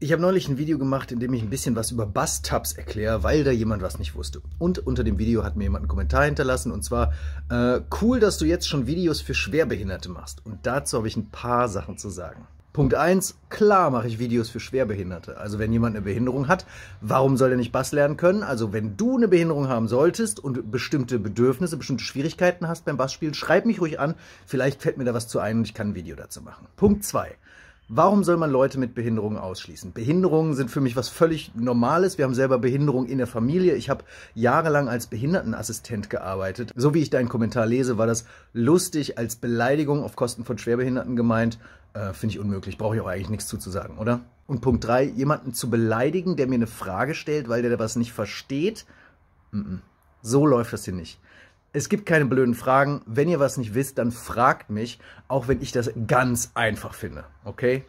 Ich habe neulich ein Video gemacht, in dem ich ein bisschen was über Bass-Tabs erkläre, weil da jemand was nicht wusste. Und unter dem Video hat mir jemand einen Kommentar hinterlassen und zwar, äh, cool, dass du jetzt schon Videos für Schwerbehinderte machst. Und dazu habe ich ein paar Sachen zu sagen. Punkt 1, klar mache ich Videos für Schwerbehinderte. Also wenn jemand eine Behinderung hat, warum soll er nicht Bass lernen können? Also wenn du eine Behinderung haben solltest und bestimmte Bedürfnisse, bestimmte Schwierigkeiten hast beim Bassspielen, schreib mich ruhig an. Vielleicht fällt mir da was zu ein und ich kann ein Video dazu machen. Punkt 2. Warum soll man Leute mit Behinderungen ausschließen? Behinderungen sind für mich was völlig Normales. Wir haben selber Behinderungen in der Familie. Ich habe jahrelang als Behindertenassistent gearbeitet. So wie ich deinen Kommentar lese, war das lustig als Beleidigung auf Kosten von Schwerbehinderten gemeint. Äh, Finde ich unmöglich. Brauche ich auch eigentlich nichts zuzusagen, oder? Und Punkt 3, jemanden zu beleidigen, der mir eine Frage stellt, weil der was nicht versteht. Mm -mm. So läuft das hier nicht. Es gibt keine blöden Fragen. Wenn ihr was nicht wisst, dann fragt mich, auch wenn ich das ganz einfach finde. Okay?